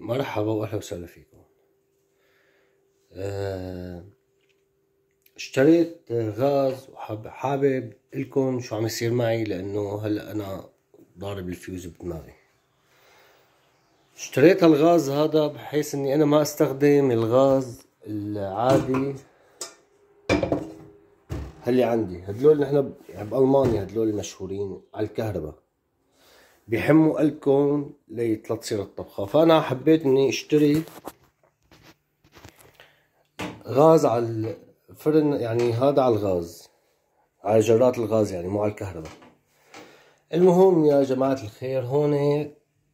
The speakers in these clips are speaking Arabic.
مرحبا واهلا وسهلا فيكم آه، اشتريت غاز وحابب لكم شو عم يصير معي لانه هلا انا ضارب الفيوز بدماغي اشتريت الغاز هذا بحيث اني انا ما استخدم الغاز العادي اللي عندي هدول نحن يعني بالمانيا هدول المشهورين على الكهرباء بحموا قلبكم لتصير الطبخة فأنا حبيت إني أشتري غاز على الفرن يعني هذا على الغاز على جرات الغاز يعني مو على الكهرباء المهم يا جماعة الخير هون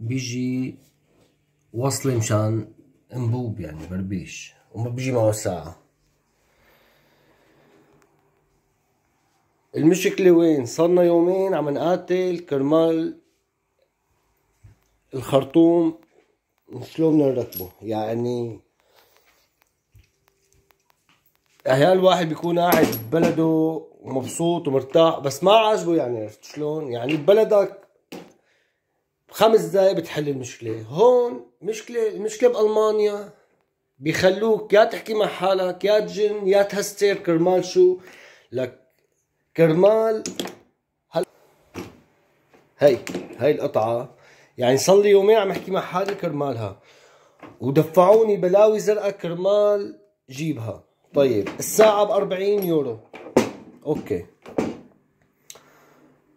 بيجي وصلة مشان انبوب يعني بربيش وما بيجي معه ساعة المشكلة وين صرنا يومين عم نقاتل كرمال الخرطوم شلون بدنا نرتبه يعني, يعني احيانا الواحد بيكون قاعد ببلده ومبسوط ومرتاح بس ما عاجبه يعني عرفت شلون يعني ببلدك خمس دقايق بتحل المشكله هون مشكله المشكله بالمانيا بيخلوك يا تحكي مع حالك يا تجن يا تهستير كرمال شو لك كرمال هل هي هي القطعه يعني صار لي يومين عم احكي مع حالي كرمالها ودفعوني بلاوي زرقاء كرمال جيبها طيب الساعة ب 40 يورو اوكي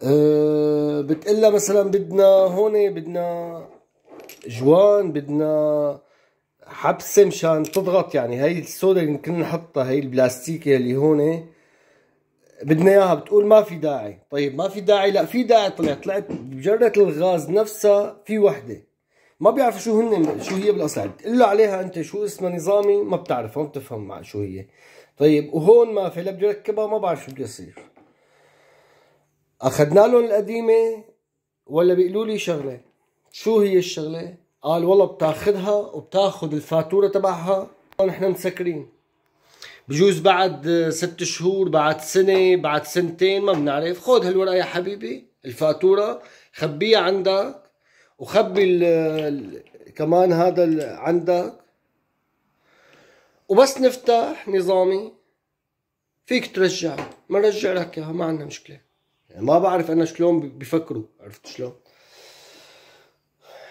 أه بتقلها مثلا بدنا هون بدنا جوان بدنا حبسة مشان تضغط يعني هاي السودا اللي كنا نحطها هاي البلاستيكية اللي هون بدنا اياها بتقول ما في داعي طيب ما في داعي لا في داعي طلع طلعت بجرة الغاز نفسها في وحده ما بيعرف شو هن شو هي بالاصل بتقول له عليها انت شو اسمها نظامي ما بتعرف ما بتفهم مع شو هي طيب وهون ما في لا بدي اركبها ما بعرف شو بده يصير اخذنا لهم القديمه ولا بيقولوا لي شغله شو هي الشغله قال والله بتاخذها وبتاخذ الفاتوره تبعها ونحن مسكرين بجوز بعد ست شهور بعد سنة بعد سنتين ما بنعرف خذ هالورقة يا حبيبي الفاتورة خبيها عندك وخبي ال الـ كمان هذا عندك وبس نفتح نظامي فيك ترجع ما رجع لك اياها ما عندنا مشكله يعني ما بعرف انا شلون بيفكروا عرفت شلون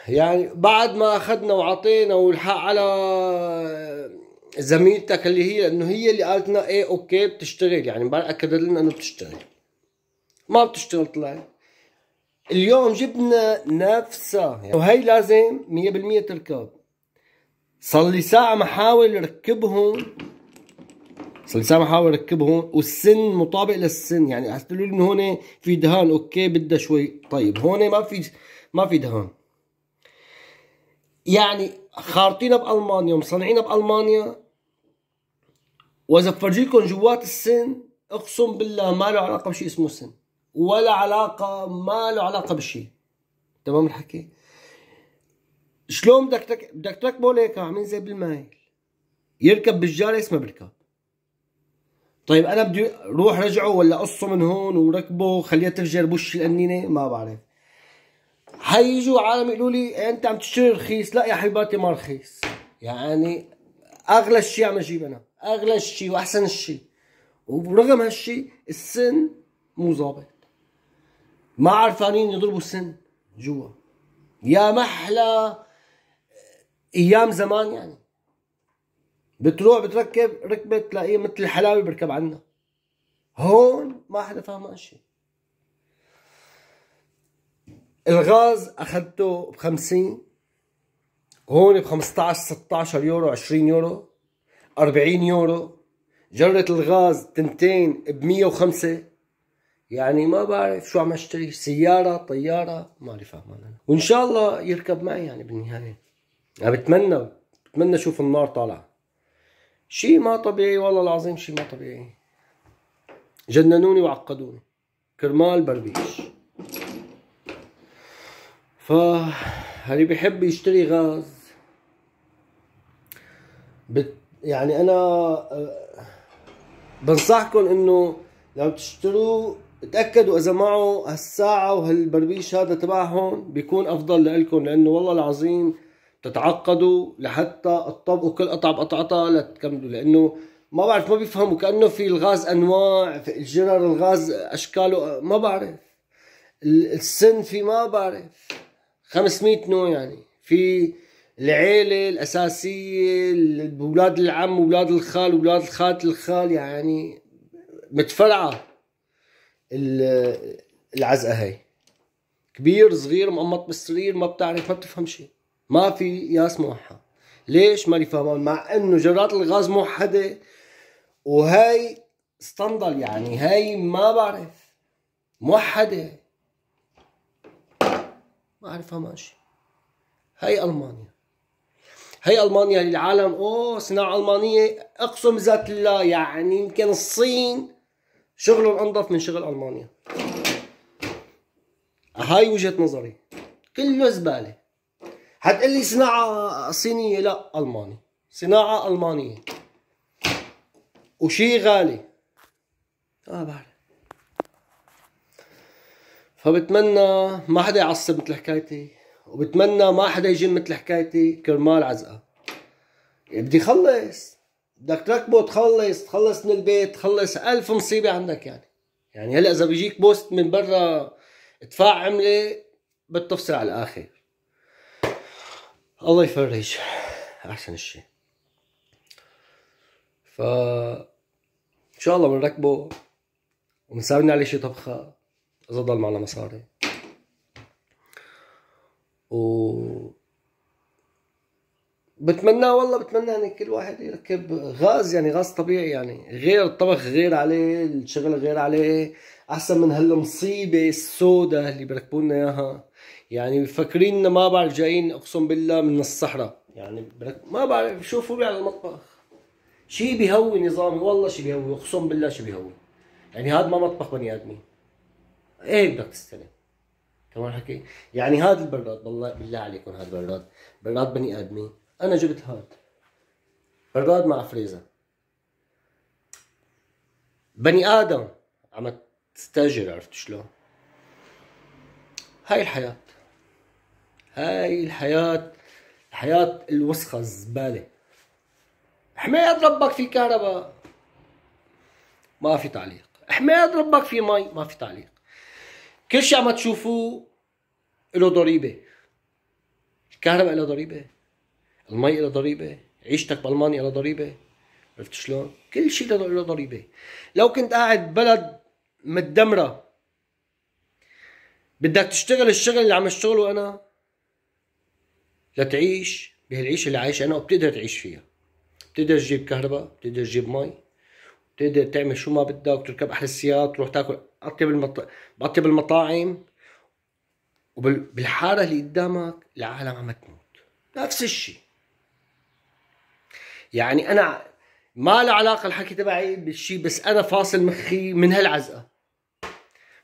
يعني بعد ما اخذنا وعطينا والحق على زميلتك اللي هي لانه هي اللي قالت لنا ايه اوكي بتشتغل يعني امبارح اكدت لنا انه بتشتغل ما بتشتغل طلعت اليوم جبنا نفسها يعني وهي لازم 100% تركب صار لي ساعة محاول ركبهم صار لي ساعة محاول ركبهم والسن مطابق للسن يعني حسيت لي انه هون في دهان اوكي بدها شوي طيب هون ما في ما في دهان يعني خارطينها بالمانيا ومصنعينها بالمانيا واذا بفرجيكم جوات السن اقسم بالله ما له علاقه بشيء اسمه سن ولا علاقه ما له علاقه بشيء تمام الحكي شلون بدك تك... بدك تركبه ليك عاملين زي بالمايل يركب بالجالس ما بركب طيب انا بدي روح رجعه ولا قصه من هون وركبه وخليها تفجر بوش القنينه ما بعرف حيجوا عالم يقولوا لي انت عم تشتري رخيص لا يا حبيباتي ما رخيص يعني اغلى شيء عم اجيب انا اغلى شيء واحسن شيء وبرغم هالشيء السن مو ظابط ما عرفانين يضربوا السن جوا يا محلى ايام زمان يعني بتروح بتركب ركبه تلاقيه مثل الحلاوي بركب عنا هون ما حدا فاهم شيء الغاز اخذته ب 50 هون ب 15 16 يورو 20 يورو 40 يورو جرة الغاز تنتين ب 105 يعني ما بعرف شو عم اشتري سيارة طيارة ما لي فاهمان انا وان شاء الله يركب معي يعني بالنهاية انا بتمنى بتمنى اشوف النار طالعة شيء ما طبيعي والله العظيم شيء ما طبيعي جننوني وعقدوني كرمال بربيش فاللي يعني بيحب يشتري غاز بت يعني انا آه، بنصحكم انه لو تشتروه تاكدوا اذا معه هالساعه وهالبربيش هذا تبعهم بيكون افضل لكم لانه والله العظيم تتعقدوا لحتى تطبقوا كل قطعه بقطعتها لتكملوا لانه ما بعرف ما بيفهموا كانه في الغاز انواع في الجرر الغاز اشكاله ما بعرف السن في ما بعرف 500 نوع يعني في العيلة الأساسية أولاد العم أولاد الخال أولاد الخالة الخال يعني متفرعة العزقة هي كبير صغير مقمط بالسرير ما بتعرف ما بتفهم شيء ما في ياس موحد ليش ما فهمان مع انه جرات الغاز موحدة وهاي استنضل يعني هاي ما بعرف موحدة ما ماشي هي المانيا هي المانيا للعالم اوه صناعه المانيه اقسم ذات الله يعني يمكن الصين شغلهم انظف من شغل المانيا هاي وجهه نظري كله زباله حتقول لي صناعه صينيه لا الماني صناعه المانيه وشي غالي ما آه، بعرف فبتمنى ما حدا يعصب مثل حكايتي وبتمنى ما حدا يجن مثل حكايتي كرمال عزقه يعني بدي خلص بدك تركبه تخلص تخلص من البيت تخلص ألف مصيبة عندك يعني يعني هلا إذا بيجيك بوست من برا ادفع عملة بتفصل على الآخر الله يفرج أحسن الشيء ف إن شاء الله بنركبه ونساوي عليه شي طبخة اذا ضل معنا مصاري و بتمنى والله بتمنى يعني كل واحد يركب غاز يعني غاز طبيعي يعني غير الطبخ غير عليه الشغل غير عليه احسن من هالمصيبه السوداء اللي بيركبوا لنا اياها يعني مفكرين ما بعرف جايين اقسم بالله من الصحراء يعني ما بعرف شوفوا لي على المطبخ شي بيهوي نظامي والله شي بيهوي اقسم بالله شي بيهوي يعني هذا ما مطبخ بني ادمين ايه بدك تستلم تمام حكي يعني هذا البراد بالله بالله عليكم هذا البراد براد بني ادمي انا جبت هذا براد مع فريزر بني ادم عم تستاجر عرفت شلون هاي الحياة هاي الحياة الحياة الوسخة الزبالة حماية ربك في كهرباء ما في تعليق حماية ربك في مي ما في تعليق كل شيء عم تشوفوه له ضريبه الكهرباء له ضريبه المي له ضريبه عيشتك بالمانيا له ضريبه عرفت شلون؟ كل شيء له ضريبه لو كنت قاعد بلد متدمره بدك تشتغل الشغل اللي عم اشتغله انا لتعيش بهالعيشه اللي عايشه انا وبتقدر تعيش فيها بتقدر تجيب كهرباء بتقدر تجيب مي تقدر تعمل شو ما بدك تركب احلى السيارات تروح تاكل اطيب المطاعم باطيب المطاعم وبالحاره اللي قدامك العالم عم تموت نفس الشيء يعني انا ما له علاقه الحكي تبعي بالشيء بس انا فاصل مخي من هالعزقه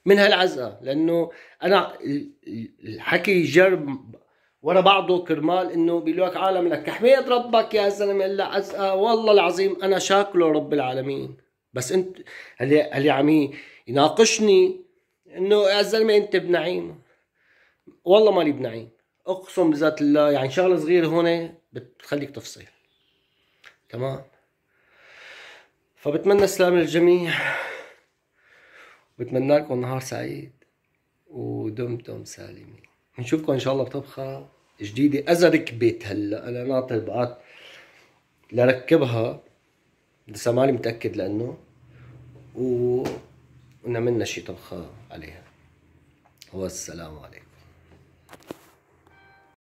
من هالعزقه لانه انا الحكي جرب ورا بعضه كرمال انه بيقول لك عالم لك حميد ربك يا زلمه الا عزقه والله العظيم انا شاكله رب العالمين بس انت اللي اللي عم يناقشني انه يا زلمه انت بنعيم والله ماني بنعيم اقسم بذات الله يعني شغله صغيره هون بتخليك تفصل تمام فبتمنى السلام للجميع بتمنى لكم نهار سعيد ودمتم سالمين بنشوفكم ان شاء الله بطبخه جديده اذا ركبت هلا انا ناطر بقات لركبها لسه مالي متأكد لأنه و... ونعملنا شي طبخة عليها والسلام عليكم